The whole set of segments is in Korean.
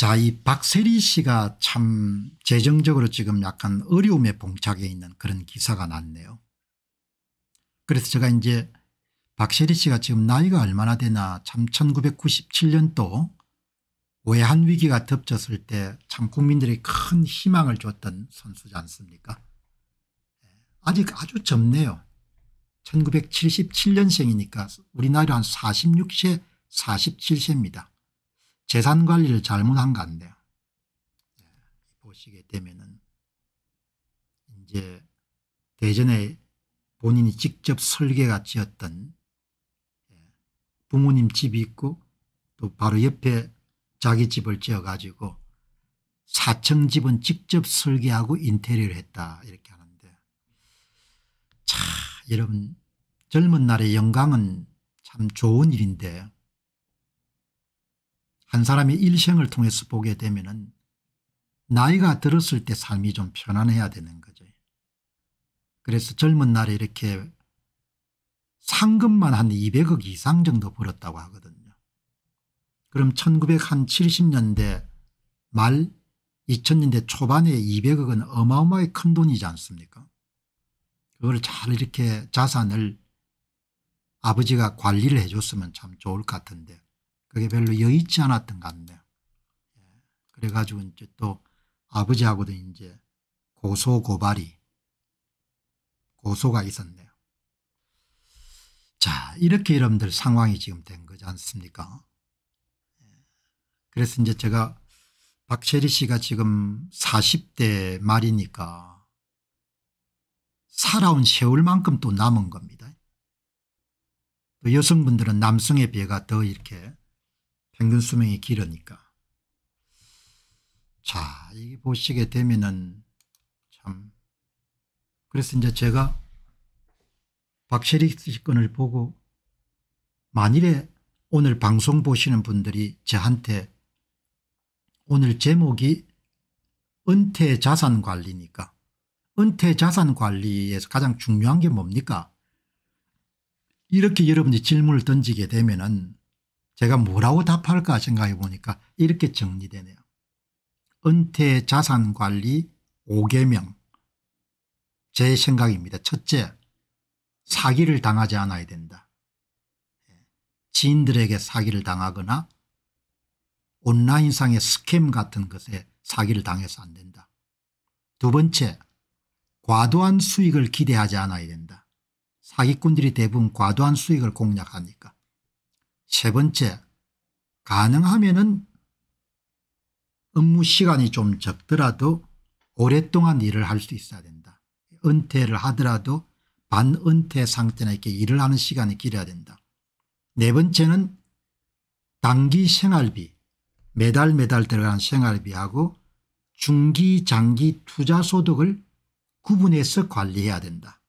자, 이 박세리 씨가 참 재정적으로 지금 약간 어려움에 봉착해 있는 그런 기사가 났네요. 그래서 제가 이제 박세리 씨가 지금 나이가 얼마나 되나 참 1997년도 외환 위기가 덮쳤을 때 참 국민들이 큰 희망을 줬던 선수지 않습니까? 예, 아직 아주 젊네요. 1977년생이니까 우리 나라로한 46세, 47세입니다. 재산 관리를 잘못한 건데 예, 보시게 되면은 이제 대전에 본인이 직접 설계가 지었던 예, 부모님 집이 있고 또 바로 옆에 자기 집을 지어가지고 4층 집은 직접 설계하고 인테리어를 했다 이렇게 하는데 자 여러분 젊은 날의 영광은 참 좋은 일인데 한 사람의 일생을 통해서 보게 되면 나이가 들었을 때 삶이 좀 편안해야 되는 거죠. 그래서 젊은 날에 이렇게 상금만 한 200억 이상 정도 벌었다고 하거든요. 그럼 1970년대 말 2000년대 초반에 200억은 어마어마하게 큰 돈이지 않습니까 그걸 잘 이렇게 자산을 아버지가 관리를 해줬으면 참 좋을 것 같은데 그게 별로 여의치 않았던 것 같네. 예. 그래가지고 이제 또 아버지하고도 이제 고소고발이 고소가 있었네요. 자 이렇게 여러분들 상황이 지금 된 거지 않습니까 예. 그래서 이제 제가 박철희 씨가 지금 40대 말이니까 살아온 세월만큼 또 남은 겁니다. 또 여성분들은 남성에 비해가 더 이렇게 평균 수명이 길으니까. 자, 이게 보시게 되면은 참 그래서 이제 제가 박세리 건을 보고 만일에 오늘 방송 보시는 분들이 저한테 오늘 제목이 은퇴 자산 관리니까 은퇴 자산 관리에서 가장 중요한 게 뭡니까? 이렇게 여러분이 질문을 던지게 되면은 제가 뭐라고 답할까 생각해 보니까 이렇게 정리되네요. 은퇴 자산관리 5개명 제 생각입니다. 첫째 사기를 당하지 않아야 된다. 예. 지인들에게 사기를 당하거나 온라인상의 스캠 같은 것에 사기를 당해서 안 된다. 두 번째 과도한 수익을 기대하지 않아야 된다. 사기꾼들이 대부분 과도한 수익을 공략하니까. 세 번째 가능하면 은 업무 시간이 좀 적더라도 오랫동안 일을 할 수 있어야 된다. 은퇴를 하더라도 반은퇴 상태나 이렇게 일을 하는 시간이 길어야 된다. 네 번째는 단기 생활비 매달 매달 들어가는 생활비하고 중기 장기 투자소득을 구분해서 관리해야 된다.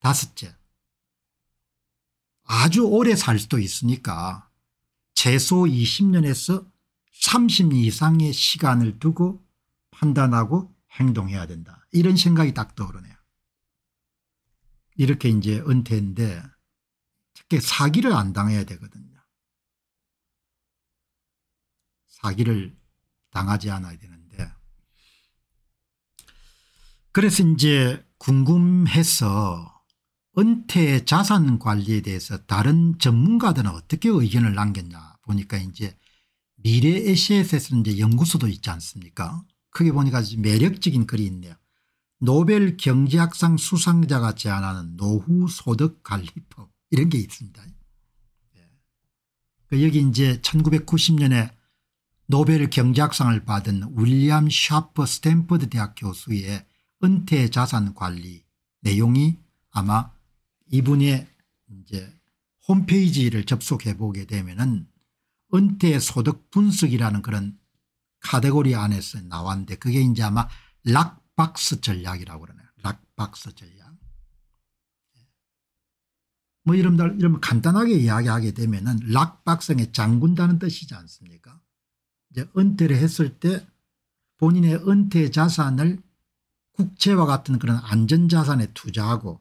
다섯째 아주 오래 살 수도 있으니까 최소 20년에서 30년 이상의 시간을 두고 판단하고 행동해야 된다. 이런 생각이 딱 떠오르네요. 이렇게 이제 은퇴인데 특히 사기를 안 당해야 되거든요. 사기를 당하지 않아야 되는데 그래서 이제 궁금해서 은퇴 자산 관리에 대해서 다른 전문가들은 어떻게 의견을 남겼냐 보니까 이제 미래 ACS에서는 이제 연구소도 있지 않습니까? 크게 보니까 매력적인 글이 있네요. 노벨 경제학상 수상자가 제안하는 노후 소득 관리법 이런 게 있습니다. 예. 그 여기 이제 1990년에 노벨 경제학상을 받은 윌리엄 샤퍼 스탠퍼드 대학 교수의 은퇴 자산 관리 내용이 아마 이분의 이제 홈페이지를 접속해 보게 되면은 은퇴 소득 분석이라는 그런 카테고리 안에서 나왔는데 그게 이제 아마 락박스 전략이라고 그러네요. 락박스 전략. 뭐 이런 이런 간단하게 이야기하게 되면은 락박성에 장군다는 뜻이지 않습니까? 이제 은퇴를 했을 때 본인의 은퇴 자산을 국채와 같은 그런 안전자산에 투자하고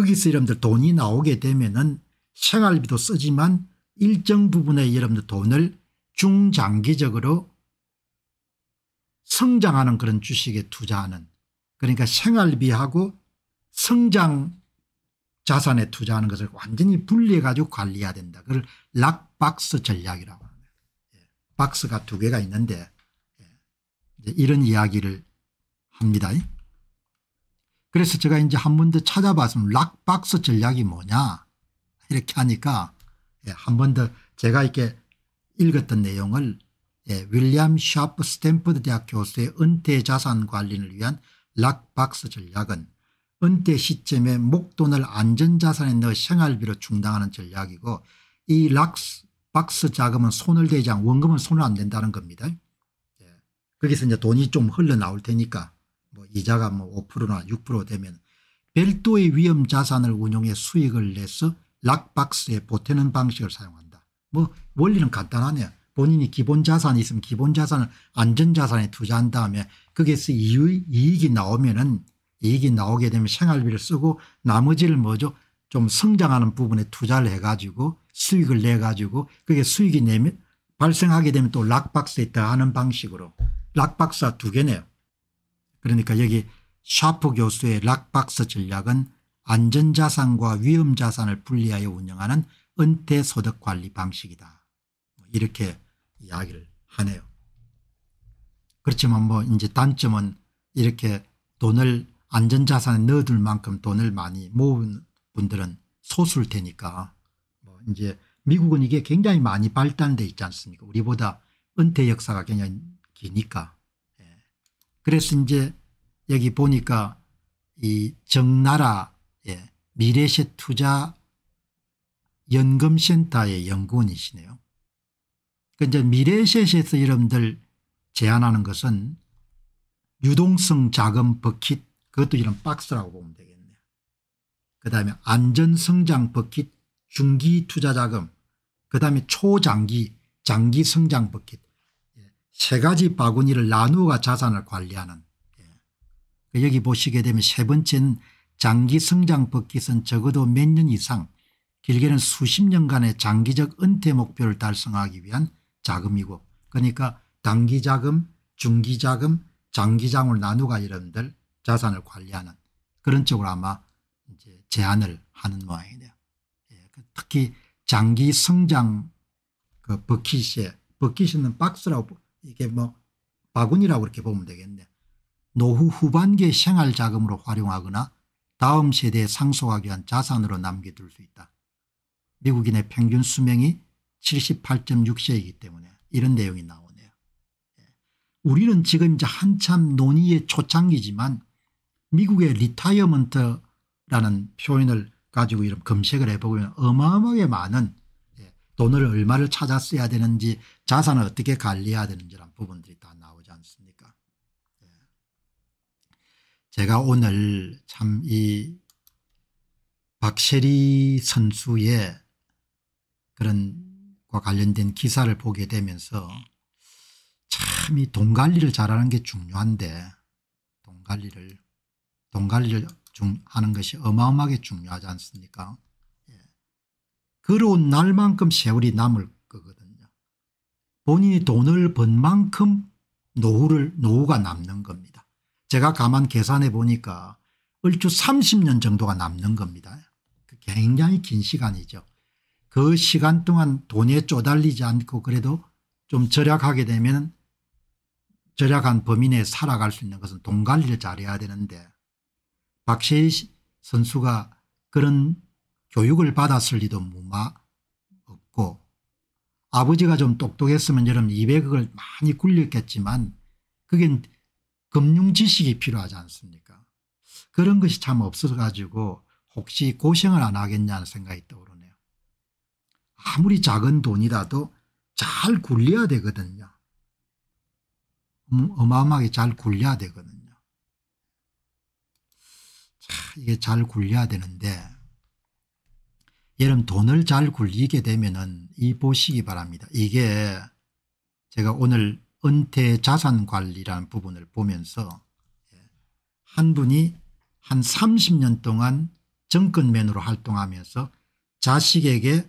거기서 여러분들 돈이 나오게 되면은 생활비도 쓰지만 일정 부분의 여러분들 돈을 중장기적으로 성장하는 그런 주식에 투자하는 그러니까 생활비하고 성장 자산에 투자하는 것을 완전히 분리해 가지고 관리해야 된다. 그걸 락박스 전략이라고 합니다. 예, 박스가 두 개가 있는데 예, 이런 이야기를 합니다. 그래서 제가 이제 한 번 더찾아봤으면 락박스 전략이 뭐냐 이렇게 하니까 예, 한번 더 제가 이렇게 읽었던 내용을 예, 윌리엄 샤프 스탠퍼드 대학 교수의 은퇴 자산 관리를 위한 락박스 전략은 은퇴 시점에 목돈을 안전자산에 넣어 생활비로 충당하는 전략이고 이 락박스 자금은 손을 대지 않고 원금은 손을 안 댄다는 겁니다. 예. 거기서 이제 돈이 좀 흘러나올 테니까 뭐 이자가 뭐 5%나 6% 되면 별도의 위험 자산을 운용해 수익을 내서 락박스에 보태는 방식을 사용한다. 뭐 원리는 간단하네요. 본인이 기본 자산이 있으면 기본 자산을 안전자산에 투자한 다음에 거기에서 이익이 나오면은 이익이 나오게 되면 생활비를 쓰고 나머지를 뭐죠 좀 성장하는 부분에 투자를 해가지고 수익을 내가지고 그게 수익이 내면 발생하게 되면 또 락박스에 있다 하는 방식으로 락박스가 두 개네요. 그러니까 여기 샤프 교수의 락박스 전략은 안전자산과 위험자산을 분리하여 운영하는 은퇴소득관리 방식이다. 뭐 이렇게 이야기를 하네요. 그렇지만 뭐 이제 단점은 이렇게 돈을 안전자산에 넣어둘 만큼 돈을 많이 모은 분들은 소수일 테니까 뭐 이제 미국은 이게 굉장히 많이 발달돼 있지 않습니까 우리보다 은퇴 역사가 굉장히 기니까 그래서 이제 여기 보니까 이 정나라 예, 미래세 투자 연금센터의 연구원이시네요. 그러니까 이제 미래셋에서 여러분들 제안하는 것은 유동성 자금 버킷 그것도 이런 박스라고 보면 되겠네요. 그 다음에 안전성장 버킷 중기 투자 자금 그 다음에 초장기 장기 성장 버킷 세 가지 바구니를 나누어 자산을 관리하는 예. 여기 보시게 되면 세 번째는 장기 성장 버킷은 적어도 몇 년 이상 길게는 수십 년간의 장기적 은퇴 목표를 달성하기 위한 자금이고 그러니까 단기 자금 중기 자금 장기 자금을 나누가 여러분들 자산을 관리하는 그런 쪽으로 아마 이제 제안을 하는 모양이네요. 예. 그 특히 장기 성장 그 버킷에 버킷은 박스라고 이게 뭐 바구니라고 이렇게 보면 되겠네. 노후 후반기의 생활자금으로 활용하거나 다음 세대에 상속하기 위한 자산으로 남겨둘 수 있다. 미국인의 평균 수명이 78.6세이기 때문에 이런 내용이 나오네요. 예. 우리는 지금 이제 한참 논의의 초창기지만 미국의 리타이어먼트라는 표현을 가지고 이런 검색을 해보면 어마어마하게 많은 돈을 얼마를 찾아 써야 되는지 자산을 어떻게 관리해야 되는지란 부분들이 다 나오지 않습니까 예. 제가 오늘 참 이 박세리 선수의 그런 과 관련된 기사를 보게 되면서 참 이 돈 관리를 잘하는 게 중요한데 돈 관리를 돈 관리를 하는 것이 어마어마하게 중요하지 않습니까 걸어온 날만큼 세월이 남을 거거든요. 본인이 돈을 번 만큼 노후를 노후가 남는 겁니다. 제가 가만 계산해 보니까 얼추 30년 정도가 남는 겁니다. 그 굉장히 긴 시간이죠. 그 시간 동안 돈에 쪼달리지 않고 그래도 좀 절약하게 되면 절약한 범위 내에 살아갈 수 있는 것은 돈 관리를 잘해야 되는데 박세희 선수가 그런 교육을 받았을 리도 무마 없고 아버지가 좀 똑똑했으면 여러분 200억을 많이 굴렸겠지만 그게 금융 지식이 필요하지 않습니까 그런 것이 참 없어서 가지고 혹시 고생을 안 하겠냐는 생각이 떠오르네요. 아무리 작은 돈이라도 잘 굴려야 되거든요. 어마어마하게 잘 굴려야 되거든요. 이게 잘 굴려야 되는데 여러분 돈을 잘 굴리게 되면은 이 보시기 바랍니다. 이게 제가 오늘 은퇴 자산 관리라는 부분을 보면서 예, 한 분이 한 30년 동안 정권맨으로 활동하면서 자식에게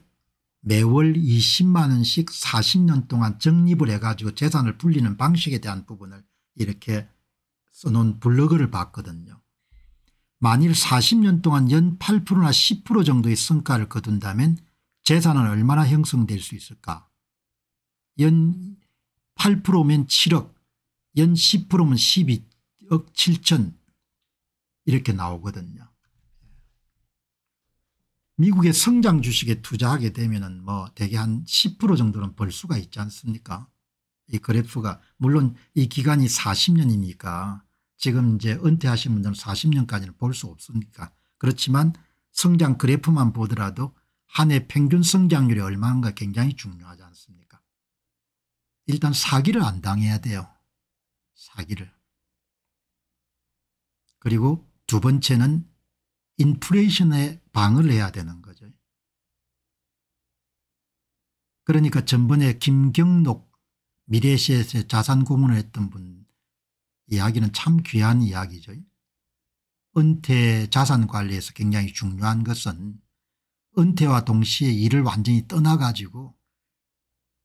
매월 20만 원씩 40년 동안 적립을 해가지고 재산을 불리는 방식에 대한 부분을 이렇게 써놓은 블로그를 봤거든요. 만일 40년 동안 연 8%나 10% 정도의 성과를 거둔다면 재산은 얼마나 형성될 수 있을까 연 8%면 7억 연 10%면 12억 7천 이렇게 나오거든요. 미국의 성장 주식에 투자하게 되면 뭐 대개 한 10% 정도는 벌 수가 있지 않습니까 이 그래프가 물론 이 기간이 40년이니까 지금 이제 은퇴하신 분들은 40년까지는 볼 수 없으니까 그렇지만 성장 그래프만 보더라도 한 해 평균 성장률이 얼마인가 굉장히 중요하지 않습니까 일단 사기를 안 당해야 돼요. 사기를. 그리고 두 번째는 인플레이션에 방을 해야 되는 거죠. 그러니까 전번에 김경록 미래시에서 자산 고문을 했던 분 이야기는 참 귀한 이야기죠. 은퇴 자산 관리에서 굉장히 중요한 것은 은퇴와 동시에 일을 완전히 떠나가지고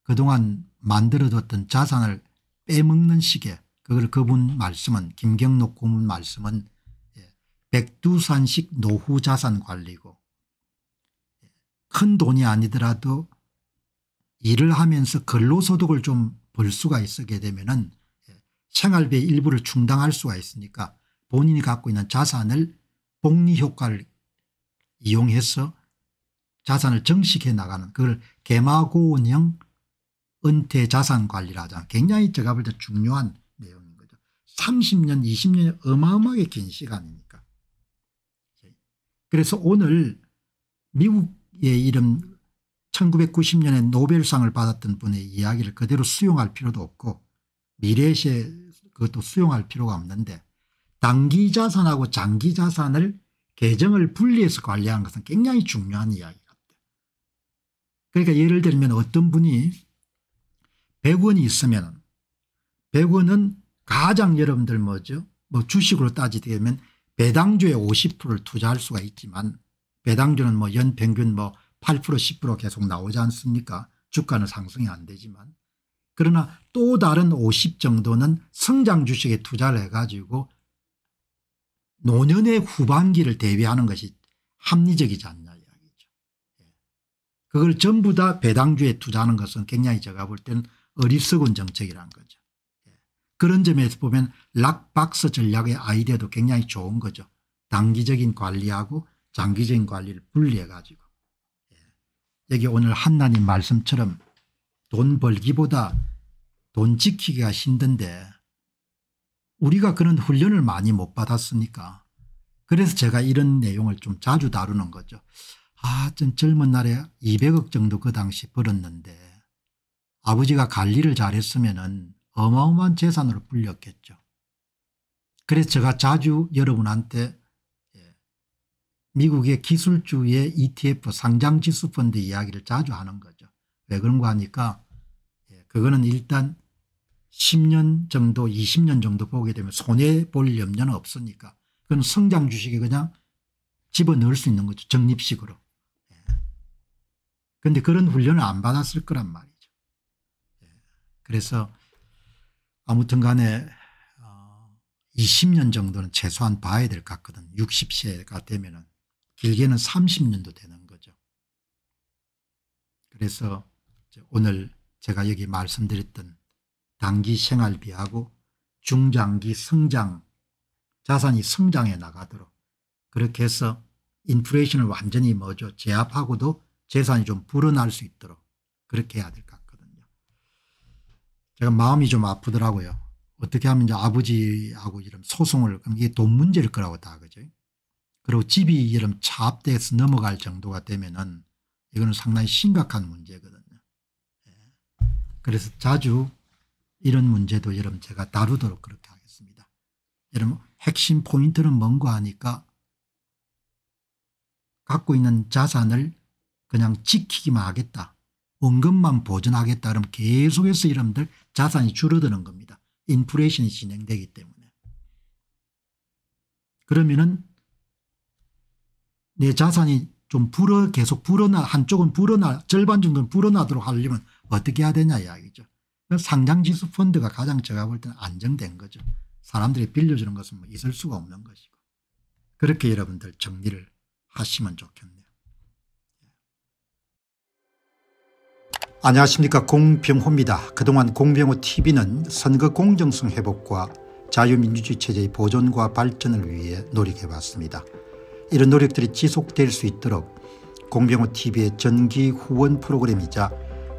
그동안 만들어뒀던 자산을 빼먹는 시계 그걸 그분 말씀은 김경록 고문 말씀은 예, 백두산식 노후 자산 관리고 예, 큰 돈이 아니더라도 일을 하면서 근로소득을 좀 벌 수가 있게 되면 은 생활비의 일부를 충당할 수가 있으니까 본인이 갖고 있는 자산을 복리 효과를 이용해서 자산을 정식해 나가는 그걸 개마고원형 은퇴 자산 관리라 하잖 굉장히 제가 볼 때 중요한 내용인 거죠. 30년 20년이 어마어마하게 긴 시간이니까. 그래서 오늘 미국의 이런 1990년에 노벨상을 받았던 분의 이야기를 그대로 수용할 필요도 없고 미래시에 그것도 수용할 필요가 없는데 단기자산하고 장기자산을 계정을 분리해서 관리하는 것은 굉장히 중요한 이야기 같아요. 그러니까 예를 들면 어떤 분이 100원이 있으면 100원은 가장 여러분들 뭐죠 뭐 주식으로 따지면 배당주의 50%를 투자할 수가 있지만 배당주는 뭐 연평균 뭐 8% 10% 계속 나오지 않습니까 주가는 상승이 안 되지만 그러나 또 다른 50 정도는 성장 주식에 투자를 해가지고 노년의 후반기를 대비하는 것이 합리적이지 않냐 이야기죠. 예. 그걸 전부 다 배당주에 투자하는 것은 굉장히 제가 볼 때는 어리석은 정책이란 거죠. 예. 그런 점에서 보면 락박스 전략의 아이디어도 굉장히 좋은 거죠. 단기적인 관리하고 장기적인 관리를 분리해 가지고 예. 여기 오늘 한나님 말씀처럼 돈 벌기보다 돈 지키기가 힘든데 우리가 그런 훈련을 많이 못 받았으니까 그래서 제가 이런 내용을 좀 자주 다루는 거죠. 아, 좀 젊은 날에 200억 정도 그 당시 벌었는데 아버지가 관리를 잘했으면 은 어마어마한 재산으로 불렸겠죠. 그래서 제가 자주 여러분한테 예, 미국의 기술주의 ETF 상장지수 펀드 이야기를 자주 하는 거죠. 왜 그런 거 하니까 예, 그거는 일단 10년 정도 20년 정도 보게 되면 손해볼 염려는 없으니까 그건 성장 주식에 그냥 집어넣을 수 있는 거죠. 적립식으로. 그런데 예. 그런 훈련을 안 받았을 거란 말이죠. 예. 그래서 아무튼 간에 20년 어, 정도는 최소한 봐야 될 것 같거든. 60세가 되면 은 길게는 30년도 되는 거죠. 그래서 오늘 제가 여기 말씀드렸던 단기 생활비하고 중장기 성장 자산이 성장해 나가도록 그렇게 해서 인플레이션을 완전히 뭐죠 제압하고도 재산이 좀 불어날 수 있도록 그렇게 해야 될 것 같거든요. 제가 마음이 좀 아프더라고요. 어떻게 하면 이제 아버지하고 이런 소송을 그럼 이게 돈 문제일 거라고 다 그죠. 그리고 집이 이런 차압돼서 넘어갈 정도가 되면은 이거는 상당히 심각한 문제거든요. 예. 그래서 자주 이런 문제도 여러분 제가 다루도록 그렇게 하겠습니다. 여러분 핵심 포인트는 뭔가 하니까 갖고 있는 자산을 그냥 지키기만 하겠다. 원금만 보존하겠다 그러면 계속해서 여러분들 자산이 줄어드는 겁니다. 인플레이션이 진행되기 때문에. 그러면은 내 자산이 좀 불어 계속 불어나 한쪽은 불어나 절반 정도는 불어나도록 하려면 어떻게 해야 되냐 이야기죠. 상장지수 펀드가 가장 제가 볼 때는 안정된 거죠. 사람들이 빌려주는 것은 뭐 있을 수가 없는 것이고 그렇게 여러분들 정리를 하시면 좋겠네요. 예. 안녕하십니까 공병호입니다. 그동안 공병호TV는 선거 공정성 회복과 자유민주주의 체제의 보존과 발전을 위해 노력해왔습니다. 이런 노력들이 지속될 수 있도록 공병호TV의 전기 후원 프로그램이자